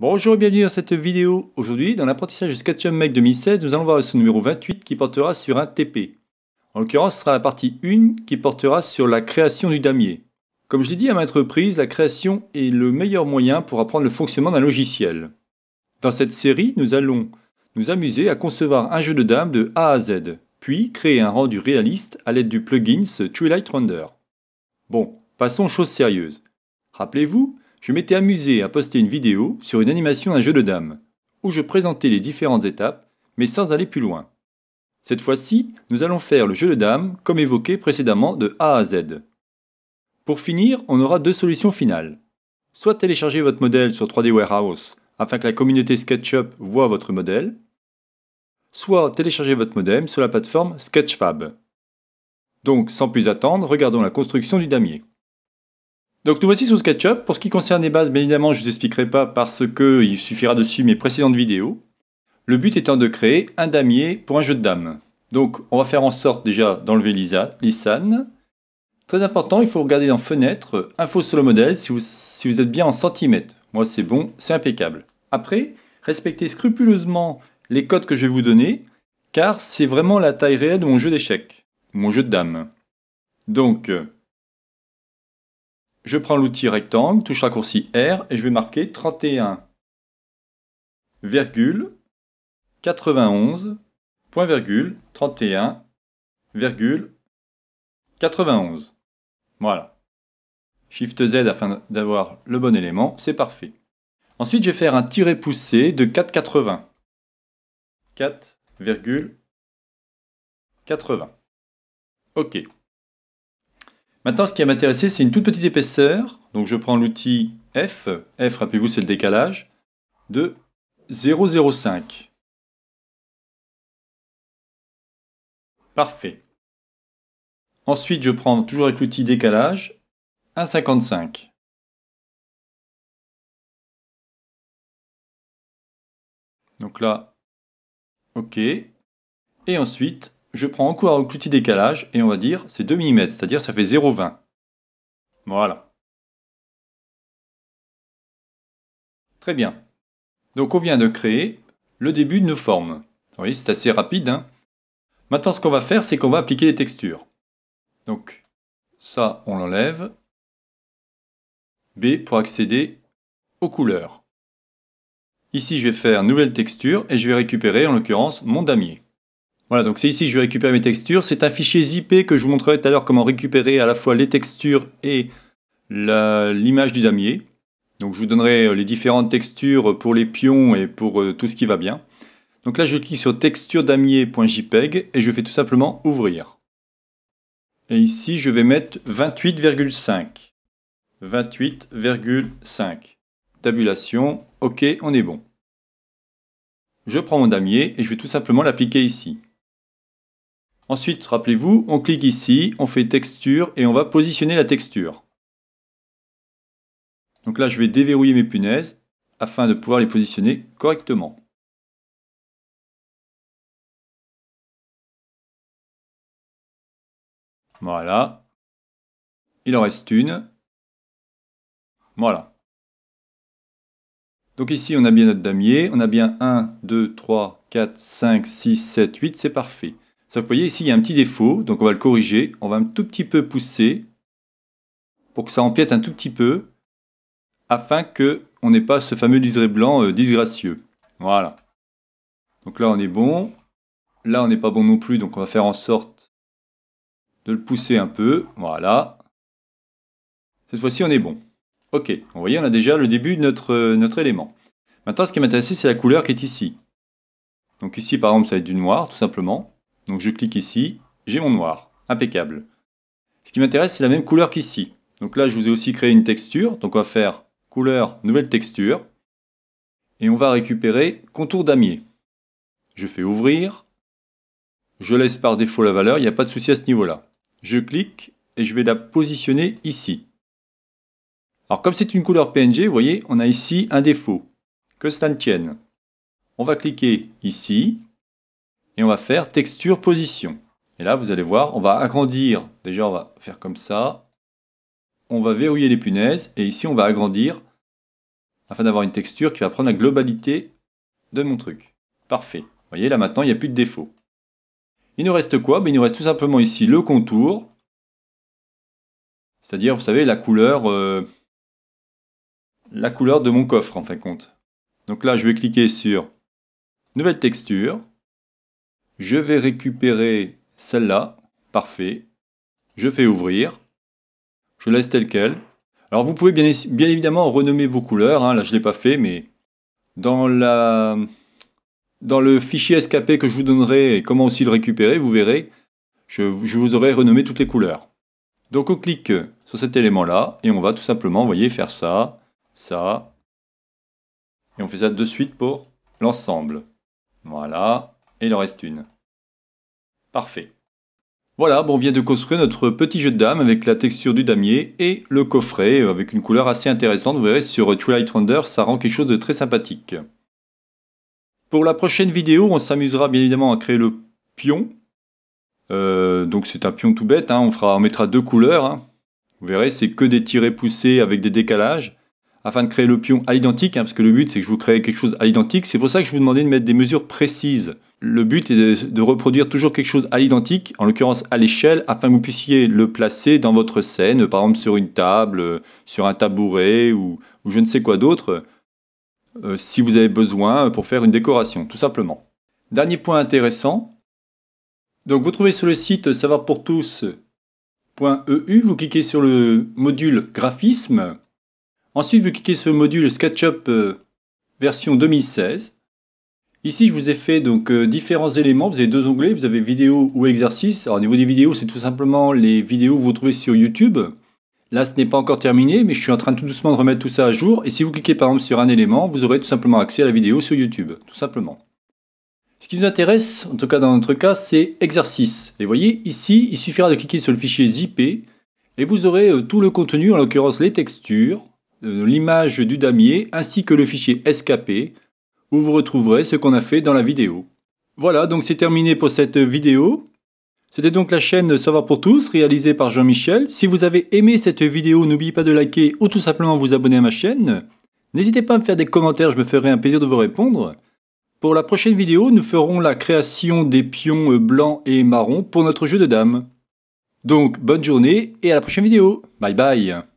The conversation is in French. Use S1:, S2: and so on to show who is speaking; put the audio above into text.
S1: Bonjour et bienvenue dans cette vidéo. Aujourd'hui, dans l'apprentissage de SketchUp Make 2016, nous allons voir le numéro 28 qui portera sur un TP. En l'occurrence, ce sera la partie 1 qui portera sur la création du damier. Comme je l'ai dit à maintes reprises, la création est le meilleur moyen pour apprendre le fonctionnement d'un logiciel. Dans cette série, nous allons nous amuser à concevoir un jeu de dames de A à Z, puis créer un rendu réaliste à l'aide du plugin Twilight Render. Bon, passons aux choses sérieuses. Rappelez-vous, je m'étais amusé à poster une vidéo sur une animation d'un jeu de dames, où je présentais les différentes étapes, mais sans aller plus loin. Cette fois-ci, nous allons faire le jeu de dames comme évoqué précédemment de A à Z. Pour finir, on aura deux solutions finales. Soit télécharger votre modèle sur 3D Warehouse afin que la communauté SketchUp voit votre modèle, soit télécharger votre modèle sur la plateforme Sketchfab. Donc, sans plus attendre, regardons la construction du damier. Donc nous voici sous SketchUp. Pour ce qui concerne les bases, bien évidemment, je ne vous expliquerai pas parce qu'il suffira de suivre mes précédentes vidéos. Le but étant de créer un damier pour un jeu de dames. Donc on va faire en sorte déjà d'enlever l'ISAN. Très important, il faut regarder dans Fenêtre, Info sur le modèle, si vous, si vous êtes bien en centimètres. Moi c'est bon, c'est impeccable. Après, respectez scrupuleusement les codes que je vais vous donner, car c'est vraiment la taille réelle de mon jeu d'échecs, mon jeu de dames. Donc, je prends l'outil rectangle, touche raccourci R et je vais marquer 31, virgule, 91, point virgule, 31, virgule, Voilà. Shift Z afin d'avoir le bon élément, c'est parfait. Ensuite, je vais faire un tiré poussé de 4,80. 4,80. OK. Maintenant, ce qui va m'intéresser, c'est une toute petite épaisseur. Donc je prends l'outil F. F, rappelez-vous, c'est le décalage de 0,05. Parfait. Ensuite, je prends toujours avec l'outil décalage 1,55. Donc là, OK. Et ensuite, je prends en cours un petit décalage et on va dire c'est 2 mm, c'est-à-dire ça fait 0,20. Voilà. Très bien. Donc on vient de créer le début de nos formes. Vous voyez, c'est assez rapide. Hein Maintenant, ce qu'on va faire, c'est qu'on va appliquer les textures. Donc ça, on l'enlève. B pour accéder aux couleurs. Ici, je vais faire nouvelle texture et je vais récupérer en l'occurrence mon damier. Voilà, donc c'est ici que je vais récupérer mes textures. C'est un fichier zippé que je vous montrerai tout à l'heure comment récupérer à la fois les textures et l'image du damier. Donc je vous donnerai euh, les différentes textures pour les pions et pour euh, tout ce qui va bien. Donc là je clique sur texturedamier.jpeg et je fais tout simplement ouvrir. Et ici je vais mettre 28,5. 28,5. Tabulation, ok on est bon. Je prends mon damier et je vais tout simplement l'appliquer ici. Ensuite, rappelez-vous, on clique ici, on fait texture et on va positionner la texture. Donc là, je vais déverrouiller mes punaises afin de pouvoir les positionner correctement. Voilà. Il en reste une. Voilà. Donc ici, on a bien notre damier. On a bien 1, 2, 3, 4, 5, 6, 7, 8. C'est parfait vous voyez ici, il y a un petit défaut, donc on va le corriger. On va un tout petit peu pousser pour que ça empiète un tout petit peu afin qu'on n'ait pas ce fameux liseré blanc euh, disgracieux. Voilà. Donc là, on est bon. Là, on n'est pas bon non plus, donc on va faire en sorte de le pousser un peu. Voilà. Cette fois-ci, on est bon. Ok, vous voyez, on a déjà le début de notre, euh, notre élément. Maintenant, ce qui m'intéresse, c'est la couleur qui est ici. Donc ici, par exemple, ça va être du noir, tout simplement. Donc je clique ici, j'ai mon noir. Impeccable. Ce qui m'intéresse, c'est la même couleur qu'ici. Donc là, je vous ai aussi créé une texture. Donc on va faire couleur, nouvelle texture. Et on va récupérer contour damier. Je fais ouvrir. Je laisse par défaut la valeur, il n'y a pas de souci à ce niveau-là. Je clique et je vais la positionner ici. Alors comme c'est une couleur PNG, vous voyez, on a ici un défaut. Que cela ne tienne. On va cliquer ici, et on va faire texture position. Et là, vous allez voir, on va agrandir. Déjà, on va faire comme ça. On va verrouiller les punaises. Et ici, on va agrandir afin d'avoir une texture qui va prendre la globalité de mon truc. Parfait. Vous voyez, là maintenant, il n'y a plus de défaut. Il nous reste quoi ben, Il nous reste tout simplement ici le contour. C'est-à-dire, vous savez, la couleur, euh, la couleur de mon coffre, en fin de compte. Donc là, je vais cliquer sur Nouvelle texture. Je vais récupérer celle-là. Parfait. Je fais ouvrir. Je laisse tel quel. Alors vous pouvez bien, évidemment renommer vos couleurs. Hein. Là, je ne l'ai pas fait, mais dans, la, dans le fichier SKP que je vous donnerai et comment aussi le récupérer, vous verrez, je, je vous aurai renommé toutes les couleurs. Donc on clique sur cet élément-là et on va tout simplement, vous voyez, faire ça, ça. Et on fait ça de suite pour l'ensemble. Voilà et il en reste une. Parfait. Voilà, on vient de construire notre petit jeu de dames avec la texture du damier et le coffret euh, avec une couleur assez intéressante. Vous verrez sur euh, Twilight Render, ça rend quelque chose de très sympathique. Pour la prochaine vidéo, on s'amusera bien évidemment à créer le pion. Euh, donc c'est un pion tout bête, hein. on, fera, mettra deux couleurs. Hein. Vous verrez, c'est que des tirés poussés avec des décalages afin de créer le pion à l'identique, hein, parce que le but c'est que je vous crée quelque chose à l'identique. C'est pour ça que je vous demandais de mettre des mesures précises. Le but est de, reproduire toujours quelque chose à l'identique, en l'occurrence à l'échelle, afin que vous puissiez le placer dans votre scène, par exemple sur une table, sur un tabouret ou, je ne sais quoi d'autre, euh, si vous avez besoin pour faire une décoration, tout simplement. Dernier point intéressant. Donc vous trouvez sur le site savoirpourtous.eu, vous cliquez sur le module graphisme Ensuite, vous cliquez sur le module SketchUp euh, version 2016. Ici, je vous ai fait donc euh, différents éléments. Vous avez deux onglets, vous avez vidéo ou exercice. au niveau des vidéos, c'est tout simplement les vidéos que vous trouvez sur YouTube. Là, ce n'est pas encore terminé, mais je suis en train tout doucement de remettre tout ça à jour. Et si vous cliquez par exemple sur un élément, vous aurez tout simplement accès à la vidéo sur YouTube, tout simplement. Ce qui nous intéresse, en tout cas dans notre cas, c'est exercice. Et vous voyez, ici, il suffira de cliquer sur le fichier ZIP. et vous aurez euh, tout le contenu, en l'occurrence les textures, euh, l'image du damier ainsi que le fichier SKP où vous retrouverez ce qu'on a fait dans la vidéo. Voilà, donc c'est terminé pour cette vidéo. C'était donc la chaîne Savoir pour tous, réalisée par Jean-Michel. Si vous avez aimé cette vidéo, n'oubliez pas de liker ou tout simplement vous abonner à ma chaîne. N'hésitez pas à me faire des commentaires, je me ferai un plaisir de vous répondre. Pour la prochaine vidéo, nous ferons la création des pions euh, blancs et marrons pour notre jeu de dames. Donc, bonne journée et à la prochaine vidéo. Bye bye